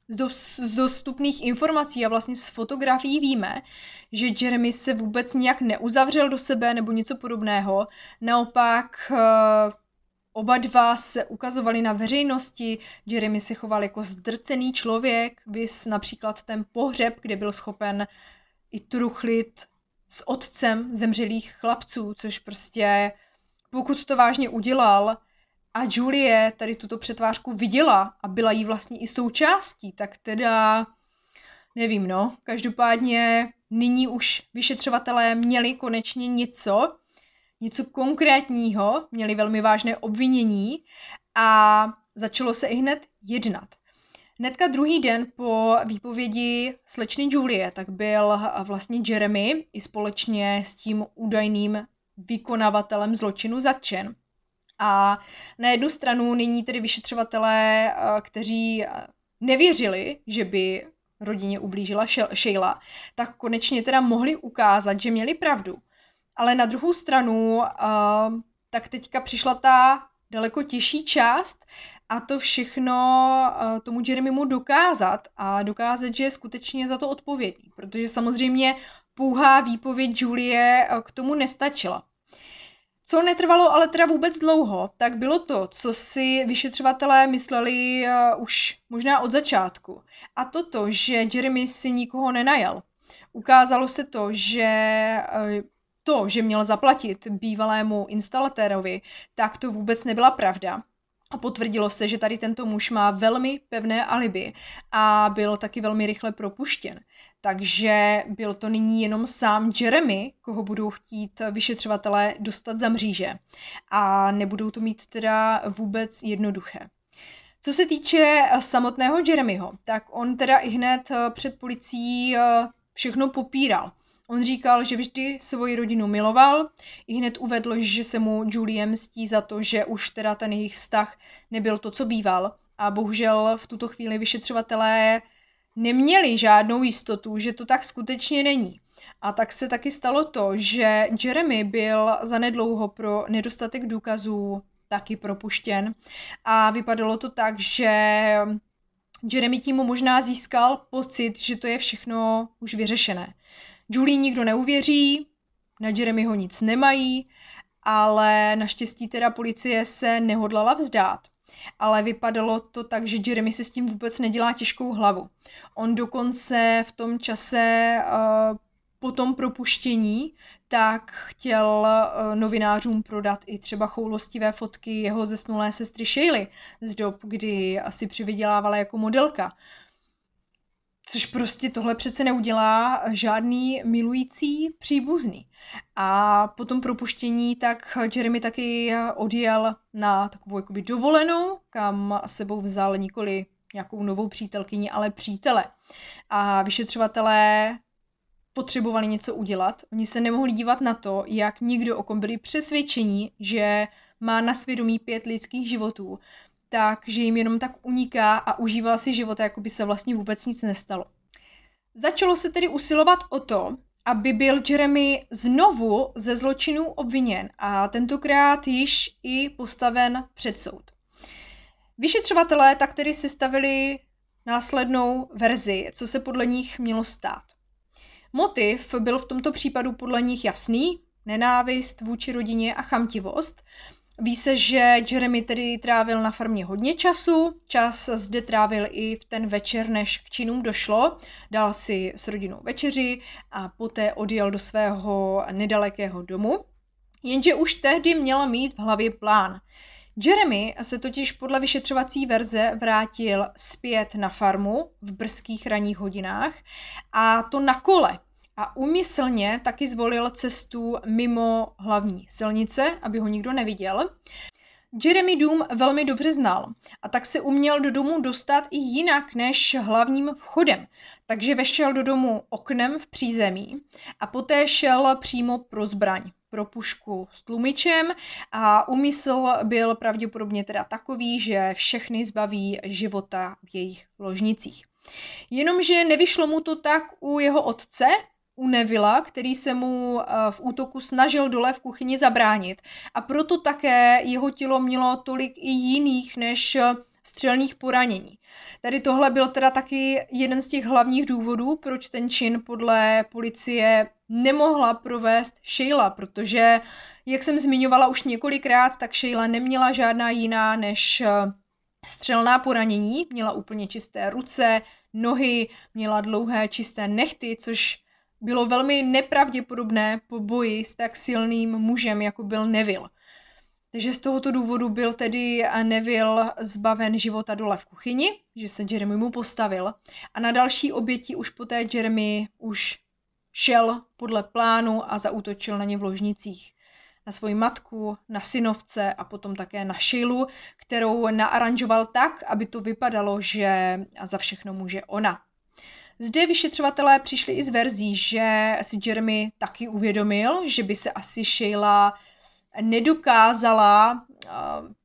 z, do, z dostupných informací a vlastně z fotografií víme, že Jeremy se vůbec nějak neuzavřel do sebe nebo něco podobného. Naopak eh, oba dva se ukazovali na veřejnosti, Jeremy se choval jako zdrcený člověk, vys například ten pohřeb, kde byl schopen i truchlit s otcem zemřelých chlapců, což prostě pokud to vážně udělal a Julie tady tuto přetvářku viděla a byla jí vlastně i součástí, tak teda nevím, no. Každopádně nyní už vyšetřovatelé měli konečně něco, něco konkrétního, měli velmi vážné obvinění a začalo se i hned jednat. Hnedka druhý den po výpovědi slečny Julie, tak byl vlastně Jeremy i společně s tím údajným vykonavatelem zločinu zatčen. A na jednu stranu nyní tedy vyšetřovatelé, eh, kteří eh, nevěřili, že by rodině ublížila Sheila, tak konečně teda mohli ukázat, že měli pravdu. Ale na druhou stranu, eh, tak teďka přišla ta daleko těžší část a to všechno tomu Jeremymu dokázat a dokázat, že je skutečně za to odpovědný, protože samozřejmě pouhá výpověď Julie k tomu nestačila. Co netrvalo ale teda vůbec dlouho, tak bylo to, co si vyšetřovatelé mysleli eh, už možná od začátku. A toto, že Jeremy si nikoho nenajal. Ukázalo se to, že eh, to, že měl zaplatit bývalému instalatérovi, tak to vůbec nebyla pravda. A potvrdilo se, že tady tento muž má velmi pevné alibi a byl taky velmi rychle propuštěn. Takže byl to nyní jenom sám Jeremy, koho budou chtít vyšetřovatelé dostat za mříže. A nebudou to mít teda vůbec jednoduché. Co se týče eh, samotného Jeremyho, tak on teda i hned eh, před policií eh, všechno popíral. On říkal, že vždy svoji rodinu miloval, i hned uvedl, že se mu Julie mstí za to, že už teda ten jejich vztah nebyl to, co býval. A bohužel v tuto chvíli vyšetřovatelé neměli žádnou jistotu, že to tak skutečně není. A tak se taky stalo to, že Jeremy byl zanedlouho pro nedostatek důkazů taky propuštěn. A vypadalo to tak, že Jeremy tím možná získal pocit, že to je všechno už vyřešené. Julie nikdo neuvěří, na Jeremyho nic nemají, ale naštěstí teda policie se nehodlala vzdát. Ale vypadalo to tak, že Jeremy si s tím vůbec nedělá těžkou hlavu. On dokonce v tom čase eh, po tom propuštění tak chtěl eh, novinářům prodat i třeba choulostivé fotky jeho zesnulé sestry Shaley z dob, kdy asi přivydělávala jako modelka. Což prostě tohle přece neudělá žádný milující příbuzný. A po tom propuštění tak Jeremy taky odjel na takovou jakoby dovolenou, kam sebou vzal nikoli nějakou novou přítelkyni, ale přítele. A vyšetřovatelé potřebovali něco udělat. Oni se nemohli dívat na to, jak nikdo o kom byli přesvědčení, že má na svědomí pět lidských životů tak, že jim jenom tak uniká a užívá si života, jako by se vlastně vůbec nic nestalo. Začalo se tedy usilovat o to, aby byl Jeremy znovu ze zločinů obviněn a tentokrát již i postaven před soud. Vyšetřovatelé tak tedy sestavili následnou verzi, co se podle nich mělo stát. Motiv byl v tomto případu podle nich jasný, nenávist vůči rodině a chamtivost, Ví se, že Jeremy tedy trávil na farmě hodně času, čas zde trávil i v ten večer, než k činům došlo, dal si s rodinou večeři a poté odjel do svého nedalekého domu. Jenže už tehdy měla mít v hlavě plán. Jeremy se totiž podle vyšetřovací verze vrátil zpět na farmu v brzkých ranních hodinách a to na kole, a úmyslně taky zvolil cestu mimo hlavní silnice, aby ho nikdo neviděl. Jeremy dům velmi dobře znal a tak se uměl do domu dostat i jinak než hlavním vchodem, takže vešel do domu oknem v přízemí a poté šel přímo pro zbraň, pro pušku s tlumičem a úmysl byl pravděpodobně teda takový, že všechny zbaví života v jejich ložnicích. Jenomže nevyšlo mu to tak u jeho otce, u Nevila, který se mu eh, v útoku snažil dole v kuchyni zabránit. A proto také jeho tělo mělo tolik i jiných než eh, střelných poranění. Tady tohle byl teda taky jeden z těch hlavních důvodů, proč ten čin podle policie nemohla provést Sheila, protože, jak jsem zmiňovala už několikrát, tak Sheila neměla žádná jiná než eh, střelná poranění, měla úplně čisté ruce, nohy, měla dlouhé čisté nechty, což bylo velmi nepravděpodobné po boji s tak silným mužem, jako byl Neville. Takže z tohoto důvodu byl tedy Neville zbaven života dole v kuchyni, že se Jeremy mu postavil. A na další oběti už poté Jeremy už šel podle plánu a zautočil na ně v ložnicích. Na svoji matku, na synovce a potom také na Sheilu, kterou naaranžoval tak, aby to vypadalo, že za všechno může ona. Zde vyšetřovatelé přišli i z verzí, že si Jeremy taky uvědomil, že by se asi Sheila nedokázala uh,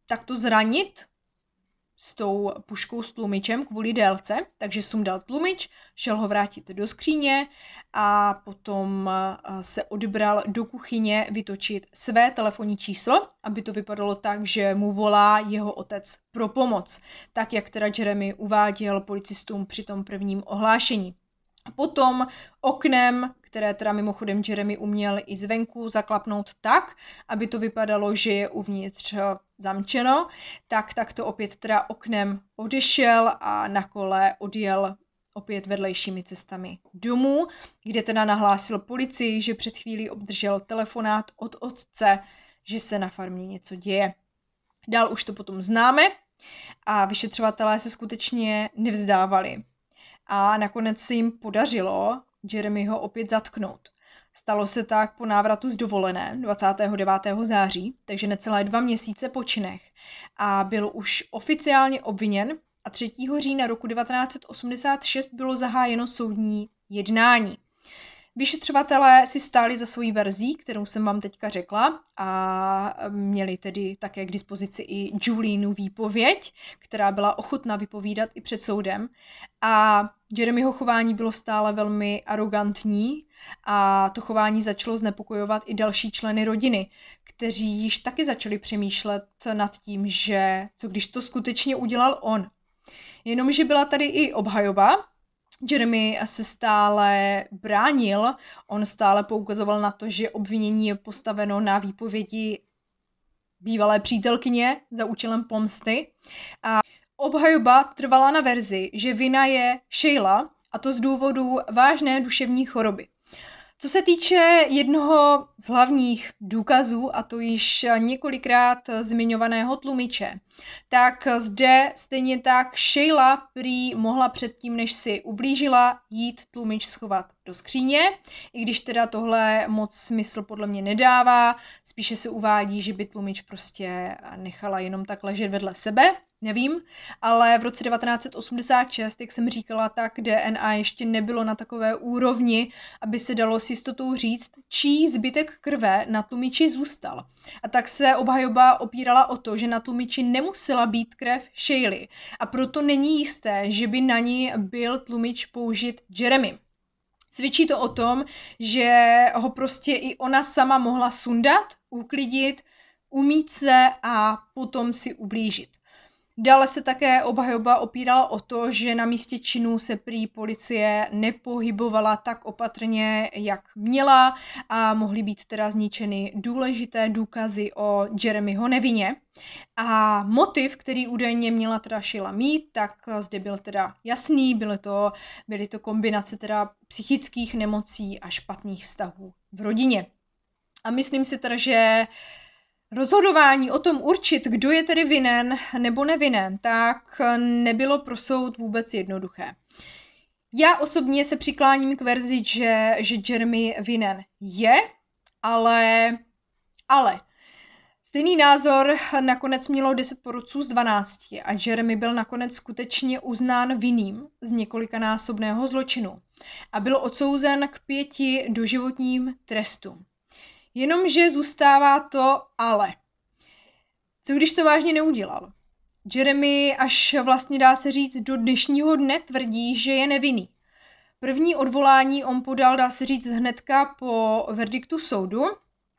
takto zranit, s tou puškou s tlumičem kvůli délce, takže sundal tlumič, šel ho vrátit do skříně a potom eh, se odbral do kuchyně vytočit své telefonní číslo, aby to vypadalo tak, že mu volá jeho otec pro pomoc, tak jak teda Jeremy uváděl policistům při tom prvním ohlášení. Potom oknem, které teda mimochodem Jeremy uměl i zvenku zaklapnout tak, aby to vypadalo, že je uvnitř eh, zamčeno, tak, tak to opět teda oknem odešel a na kole odjel opět vedlejšími cestami domů, kde teda nahlásil policii, že před chvílí obdržel telefonát od otce, že se na farmě něco děje. Dál už to potom známe a vyšetřovatelé se skutečně nevzdávali a nakonec se jim podařilo ho opět zatknout. Stalo se tak po návratu z dovolené 29. září, takže necelé dva měsíce po činech a byl už oficiálně obviněn a 3. října roku 1986 bylo zahájeno soudní jednání. Vyšetřovatelé si stáli za svojí verzí, kterou jsem vám teďka řekla a měli tedy také k dispozici i Julínu výpověď, která byla ochotná vypovídat i před soudem. A Jeremyho chování bylo stále velmi arrogantní a to chování začalo znepokojovat i další členy rodiny, kteří již taky začali přemýšlet nad tím, že co když to skutečně udělal on. Jenomže byla tady i obhajoba, Jeremy se stále bránil, on stále poukazoval na to, že obvinění je postaveno na výpovědi bývalé přítelkyně za účelem pomsty. A obhajoba trvala na verzi, že vina je Sheila, a to z důvodu vážné duševní choroby. Co se týče jednoho z hlavních důkazů, a to již několikrát zmiňovaného tlumiče, tak zde stejně tak Sheila prý mohla předtím, než si ublížila, jít tlumič schovat do skříně, i když teda tohle moc smysl podle mě nedává, spíše se uvádí, že by tlumič prostě nechala jenom tak ležet vedle sebe nevím, ale v roce 1986, jak jsem říkala, tak DNA ještě nebylo na takové úrovni, aby se dalo s jistotou říct, čí zbytek krve na tlumiči zůstal. A tak se obhajoba opírala o to, že na tlumiči nemusela být krev Shaley a proto není jisté, že by na ní byl tlumič použit Jeremy. Svědčí to o tom, že ho prostě i ona sama mohla sundat, uklidit, umít se a potom si ublížit. Dále se také obhajoba opírala o to, že na místě činu se prý policie nepohybovala tak opatrně, jak měla a mohly být teda zničeny důležité důkazy o Jeremyho nevině. A motiv, který údajně měla teda Sheila mít, tak zde byl teda jasný, byly to, byly to kombinace teda psychických nemocí a špatných vztahů v rodině. A myslím si teda, že uh, Rozhodování o tom určit, kdo je tedy vinen nebo nevinen, tak nebylo pro soud vůbec jednoduché. Já osobně se přikláním k verzi, že, že Jeremy vinen je, ale, ale Stejný názor nakonec mělo 10 porodců z 12 a Jeremy byl nakonec skutečně uznán vinným z několikanásobného zločinu a byl odsouzen k pěti doživotním trestům. Jenomže zůstává to ale. Co když to vážně neudělal? Jeremy až vlastně dá se říct do dnešního dne tvrdí, že je nevinný. První odvolání on podal, dá se říct, hnedka po verdiktu soudu,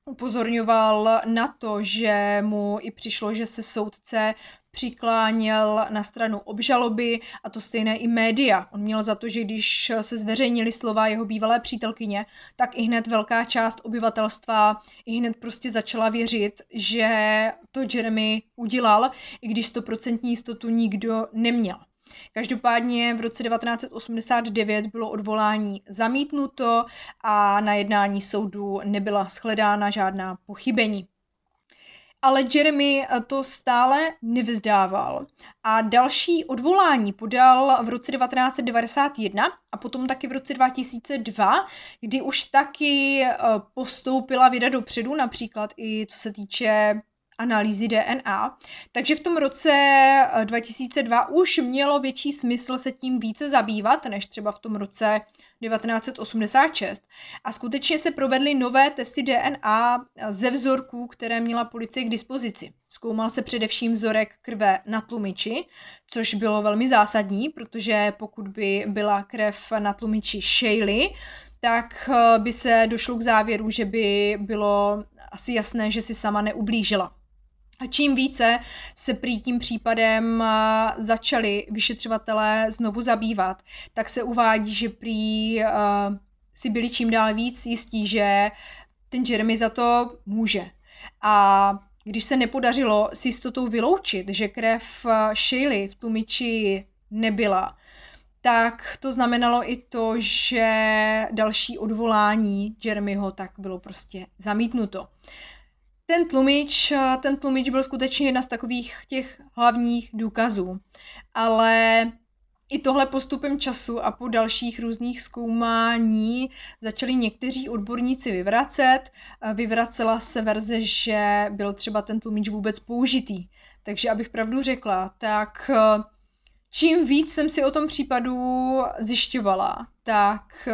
upozorňoval na to, že mu i přišlo, že se soudce přikláněl na stranu obžaloby a to stejné i média. On měl za to, že když se zveřejnili slova jeho bývalé přítelkyně, tak i hned velká část obyvatelstva i hned prostě začala věřit, že to Jeremy udělal, i když stoprocentní jistotu nikdo neměl. Každopádně v roce 1989 bylo odvolání zamítnuto a na jednání soudu nebyla shledána žádná pochybení. Ale Jeremy to stále nevzdával a další odvolání podal v roce 1991 a potom taky v roce 2002, kdy už taky eh, postoupila věda dopředu, například i co se týče analýzy DNA. Takže v tom roce 2002 eh, už mělo větší smysl se tím více zabývat, než třeba v tom roce 1986. A skutečně se provedly nové testy DNA eh, ze vzorků, které měla policie k dispozici. Zkoumal se především vzorek krve na tlumiči, což bylo velmi zásadní, protože pokud by byla krev na tlumiči Shaley, tak eh, by se došlo k závěru, že by bylo asi jasné, že si sama neublížila. A čím více se prý tím případem uh, začali vyšetřovatelé znovu zabývat, tak se uvádí, že prý uh, si byli čím dál víc jistí, že ten Jeremy za to může. A když se nepodařilo s jistotou vyloučit, že krev uh, Shaley v Tumiči nebyla, tak to znamenalo i to, že další odvolání Jeremyho tak bylo prostě zamítnuto. Ten tlumič, eh, ten tlumič byl skutečně jedna z takových těch hlavních důkazů. Ale i tohle postupem času a po dalších různých zkoumání začali někteří odborníci vyvracet. Eh, vyvracela se verze, že byl třeba ten tlumič vůbec použitý. Takže abych pravdu řekla, tak eh, čím víc jsem si o tom případu zjišťovala, tak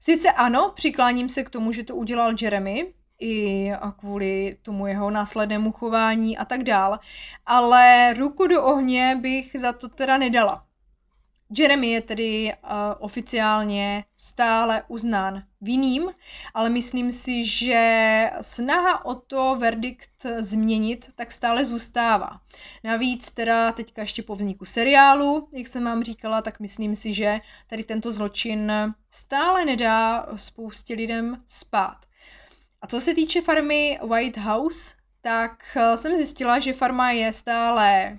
sice ano, přikláním se k tomu, že to udělal Jeremy, i kvůli tomu jeho následnému chování a tak dál. Ale ruku do ohně bych za to teda nedala. Jeremy je tedy uh, oficiálně stále uznán vinným, ale myslím si, že snaha o to verdikt změnit tak stále zůstává. Navíc teda teďka ještě po vzniku seriálu, jak jsem vám říkala, tak myslím si, že tady tento zločin stále nedá spoustě lidem spát. A co se týče farmy White House, tak eh, jsem zjistila, že farma je stále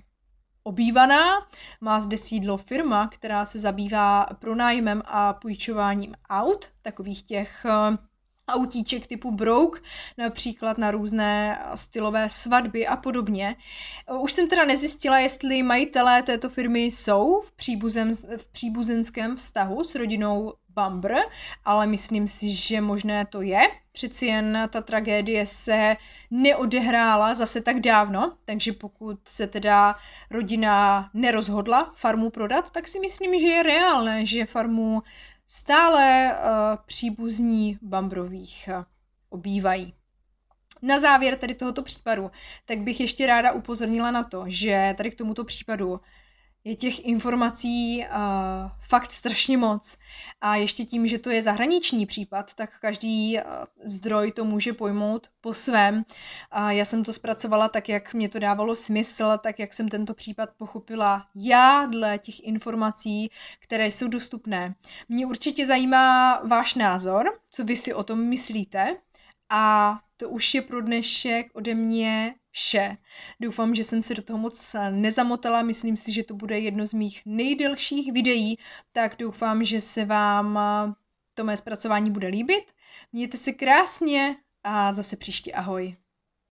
obývaná, má zde sídlo firma, která se zabývá pronájmem a půjčováním aut, takových těch eh, autíček typu brouk, například na různé eh, stylové svatby a podobně. Už jsem teda nezjistila, jestli majitelé této firmy jsou v, příbuzen, v příbuzenském vztahu s rodinou Bambr, ale myslím si, že možné to je. Přeci jen ta tragédie se neodehrála zase tak dávno, takže pokud se teda rodina nerozhodla farmu prodat, tak si myslím, že je reálné, že farmu stále uh, příbuzní Bambrových obývají. Na závěr tady tohoto případu, tak bych ještě ráda upozornila na to, že tady k tomuto případu je těch informací uh, fakt strašně moc. A ještě tím, že to je zahraniční případ, tak každý uh, zdroj to může pojmout po svém. uh, já jsem to zpracovala tak, jak mě to dávalo smysl, tak jak jsem tento případ pochopila já dle těch informací, které jsou dostupné. Mě určitě zajímá váš názor, co vy si o tom myslíte. A to už je pro dnešek ode mě vše. Doufám, že jsem se do toho moc eh, nezamotala, myslím si, že to bude jedno z mých nejdelších videí, tak doufám, že se vám eh, to mé zpracování bude líbit. Mějte se krásně a zase příště ahoj.